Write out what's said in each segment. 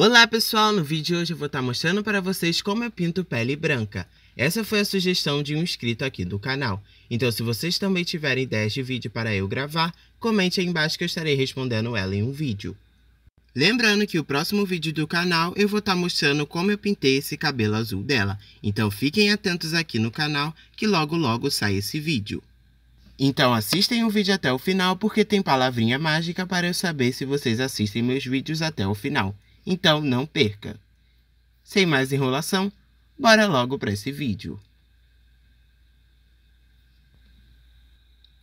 Olá pessoal, no vídeo de hoje eu vou estar tá mostrando para vocês como eu pinto pele branca. Essa foi a sugestão de um inscrito aqui do canal. Então se vocês também tiverem ideias de vídeo para eu gravar, comente aí embaixo que eu estarei respondendo ela em um vídeo. Lembrando que o próximo vídeo do canal eu vou estar tá mostrando como eu pintei esse cabelo azul dela. Então fiquem atentos aqui no canal que logo logo sai esse vídeo. Então assistem o vídeo até o final porque tem palavrinha mágica para eu saber se vocês assistem meus vídeos até o final. Então não perca. Sem mais enrolação, bora logo para esse vídeo.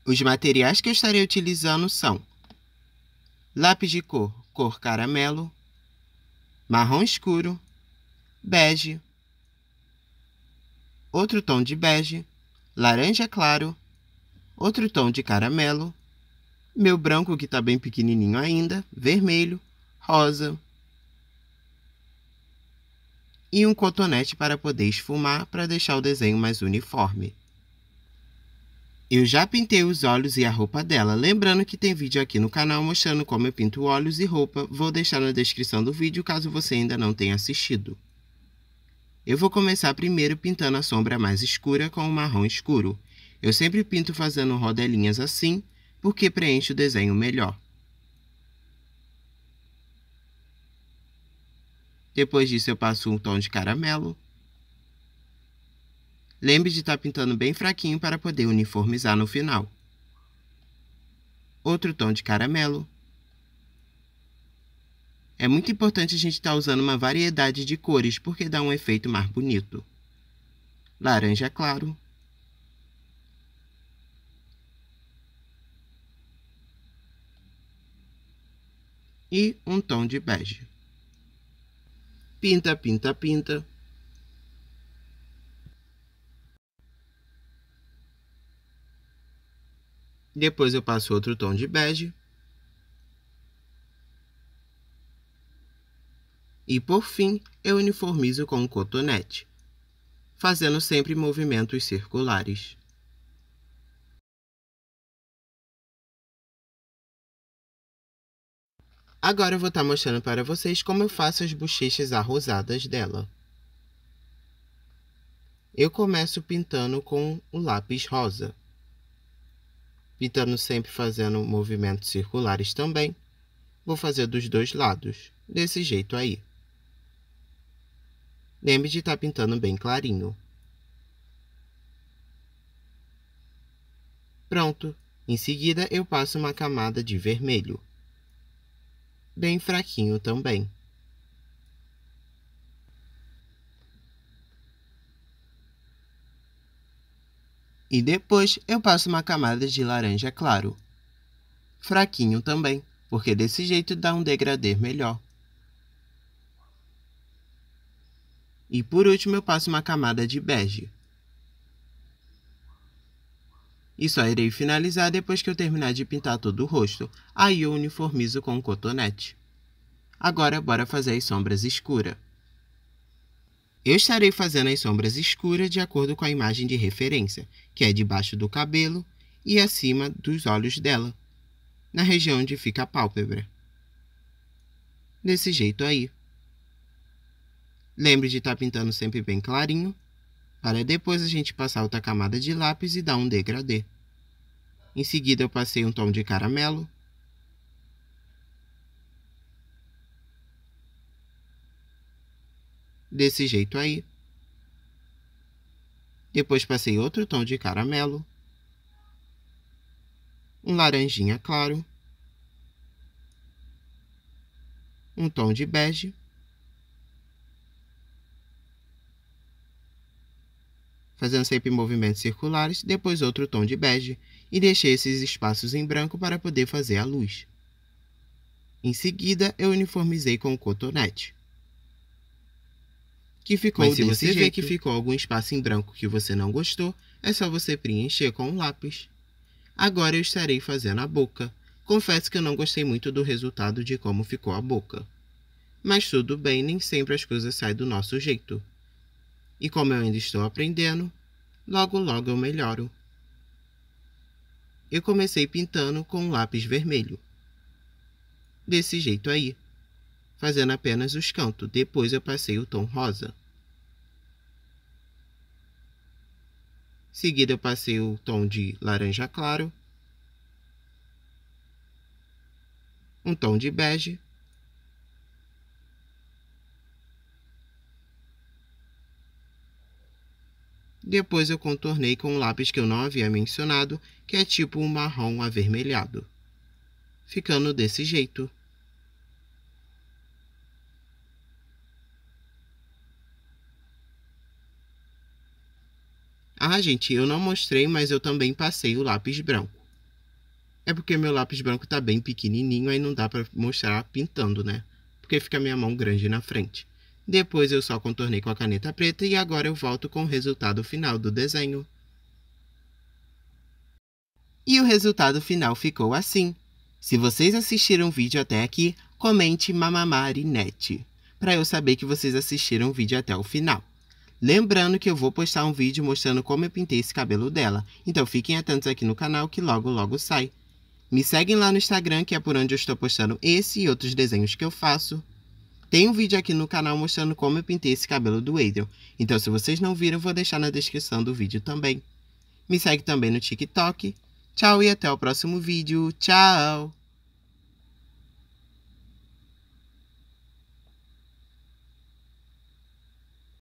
Os materiais que eu estarei utilizando são lápis de cor cor caramelo, marrom escuro, bege, outro tom de bege, laranja claro, outro tom de caramelo, meu branco que está bem pequenininho ainda, vermelho, rosa, e um cotonete para poder esfumar para deixar o desenho mais uniforme. Eu já pintei os olhos e a roupa dela, lembrando que tem vídeo aqui no canal mostrando como eu pinto olhos e roupa, vou deixar na descrição do vídeo caso você ainda não tenha assistido. Eu vou começar primeiro pintando a sombra mais escura com o um marrom escuro. Eu sempre pinto fazendo rodelinhas assim, porque preenche o desenho melhor. Depois disso, eu passo um tom de caramelo. Lembre de estar tá pintando bem fraquinho para poder uniformizar no final. Outro tom de caramelo. É muito importante a gente estar tá usando uma variedade de cores, porque dá um efeito mais bonito. Laranja claro. E um tom de bege pinta, pinta, pinta. Depois eu passo outro tom de bege. E por fim, eu uniformizo com um cotonete, fazendo sempre movimentos circulares. Agora eu vou estar tá mostrando para vocês como eu faço as bochechas arrosadas dela. Eu começo pintando com o lápis rosa. Pintando sempre fazendo movimentos circulares também. Vou fazer dos dois lados, desse jeito aí. Lembre de estar tá pintando bem clarinho. Pronto. Em seguida, eu passo uma camada de vermelho bem fraquinho também. E depois eu passo uma camada de laranja claro. Fraquinho também, porque desse jeito dá um degradê melhor. E por último eu passo uma camada de bege, e só irei finalizar depois que eu terminar de pintar todo o rosto, aí eu uniformizo com um cotonete. Agora, bora fazer as sombras escuras. Eu estarei fazendo as sombras escuras de acordo com a imagem de referência, que é debaixo do cabelo e acima dos olhos dela, na região onde fica a pálpebra. Desse jeito aí. Lembre de estar tá pintando sempre bem clarinho para depois a gente passar outra camada de lápis e dar um degradê. Em seguida eu passei um tom de caramelo. Desse jeito aí. Depois passei outro tom de caramelo. Um laranjinha claro. Um tom de bege. fazendo sempre movimentos circulares, depois outro tom de bege, e deixei esses espaços em branco para poder fazer a luz. Em seguida, eu uniformizei com o cotonete. Que ficou Mas se você vê que ficou algum espaço em branco que você não gostou, é só você preencher com um lápis. Agora eu estarei fazendo a boca. Confesso que eu não gostei muito do resultado de como ficou a boca. Mas tudo bem, nem sempre as coisas saem do nosso jeito. E como eu ainda estou aprendendo, logo logo eu melhoro. Eu comecei pintando com um lápis vermelho. Desse jeito aí, fazendo apenas os cantos, depois eu passei o tom rosa. seguida eu passei o tom de laranja claro, um tom de bege Depois eu contornei com um lápis que eu não havia mencionado, que é tipo um marrom avermelhado. Ficando desse jeito. Ah, gente, eu não mostrei, mas eu também passei o lápis branco. É porque meu lápis branco tá bem pequenininho, aí não dá para mostrar pintando, né? Porque fica minha mão grande na frente. Depois eu só contornei com a caneta preta e agora eu volto com o resultado final do desenho. E o resultado final ficou assim. Se vocês assistiram o vídeo até aqui, comente mamamarinete, para eu saber que vocês assistiram o vídeo até o final. Lembrando que eu vou postar um vídeo mostrando como eu pintei esse cabelo dela, então fiquem atentos aqui no canal que logo logo sai. Me seguem lá no Instagram, que é por onde eu estou postando esse e outros desenhos que eu faço. Tem um vídeo aqui no canal mostrando como eu pintei esse cabelo do Adrian, então se vocês não viram, vou deixar na descrição do vídeo também. Me segue também no TikTok. Tchau e até o próximo vídeo. Tchau!